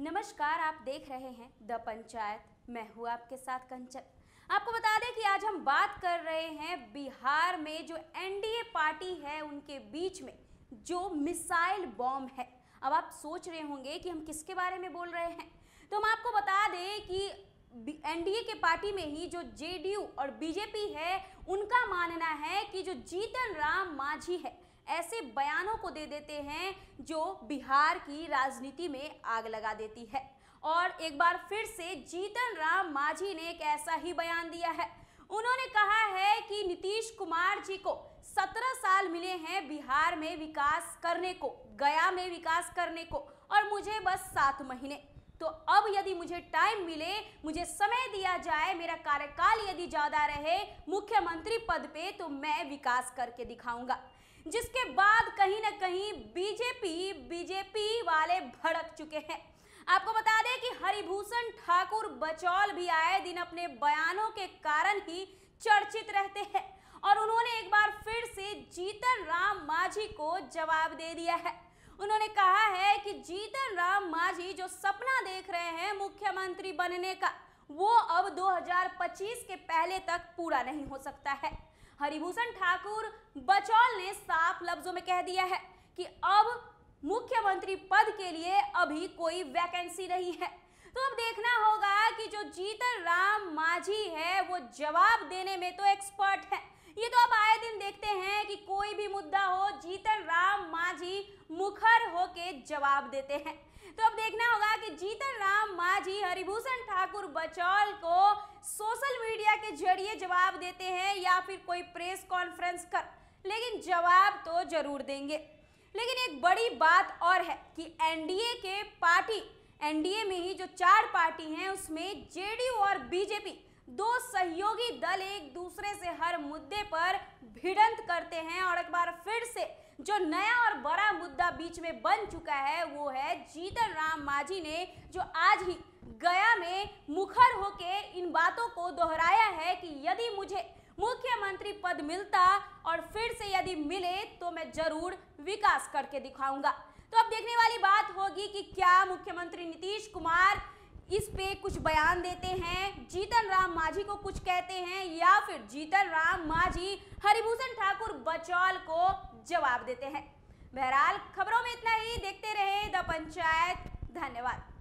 नमस्कार आप देख रहे हैं द पंचायत मैं हूँ आपके साथ कंचन आपको बता दें कि आज हम बात कर रहे हैं बिहार में जो एनडीए पार्टी है उनके बीच में जो मिसाइल बॉम्ब है अब आप सोच रहे होंगे कि हम किसके बारे में बोल रहे हैं तो हम आपको बता दें कि एनडीए के पार्टी में ही जो जेडीयू और बीजेपी है उनका मानना है कि जो जीतन राम मांझी है ऐसे बयानों को दे देते हैं जो बिहार की राजनीति में आग लगा देती है और एक बार फिर से जीतन राम मांझी ने एक ऐसा ही बयान दिया है उन्होंने कहा है कि नीतीश कुमार जी को सत्रह साल मिले हैं बिहार में विकास करने को गया में विकास करने को और मुझे बस सात महीने तो अब यदि मुझे टाइम मिले मुझे समय दिया जाए मेरा कार्यकाल यदि ज़्यादा रहे मुख्यमंत्री पद पे तो मैं विकास करके दिखाऊंगा जिसके बाद कहीं ना कहीं बीजेपी बीजेपी वाले भड़क चुके हैं आपको बता दें कि हरिभूषण ठाकुर बचौल भी आए दिन अपने बयानों के कारण ही चर्चित रहते हैं और उन्होंने एक बार फिर से जीतन राम माझी को जवाब दे दिया है उन्होंने कहा है कि जीतन राम माझी जो सपना देख रहे हैं मुख्यमंत्री बनने का वो अब 2025 के पहले तक पूरा नहीं हो सकता है हरिभूषण ठाकुर बचौल ने साफ लफ्जों में कह दिया है कि अब मुख्यमंत्री पद के लिए अभी कोई वैकेंसी नहीं है तो अब देखना होगा कि जो जीतन राम माझी है वो जवाब देने में तो एक्सपर्ट है ये तो आप आए दिन देखते हैं कि कोई भी मुद्दा हो जीतन राम माझी मुखर होके जवाब देते हैं तो अब देखना होगा कि जीतन राम माझी हरिभूषण ठाकुर बचौल को सोशल मीडिया के जरिए जवाब देते हैं या फिर कोई प्रेस कॉन्फ्रेंस कर लेकिन जवाब तो जरूर देंगे लेकिन एक बड़ी बात और है कि एनडीए के पार्टी एनडीए में ही जो चार पार्टी हैं उसमें जेडीयू और बीजेपी दो सहयोगी दल एक दूसरे से हर मुद्दे पर भिड़ंत करते हैं और एक बार फिर से जो नया और बड़ा मुद्दा बीच में बन चुका है वो है जीतन राम मांझी ने जो आज ही गया में मुखर होके इन बातों को दोहराया है कि यदि मुझे मुख्यमंत्री पद मिलता और फिर से यदि मिले तो मैं जरूर विकास करके दिखाऊंगा तो अब देखने वाली बात होगी कि क्या मुख्यमंत्री नीतीश कुमार इस पे कुछ बयान देते हैं जीतन राम माझी को कुछ कहते हैं या फिर जीतन राम माझी हरिभूषण ठाकुर बचौल को जवाब देते हैं बहरहाल खबरों में इतना ही देखते रहे द पंचायत धन्यवाद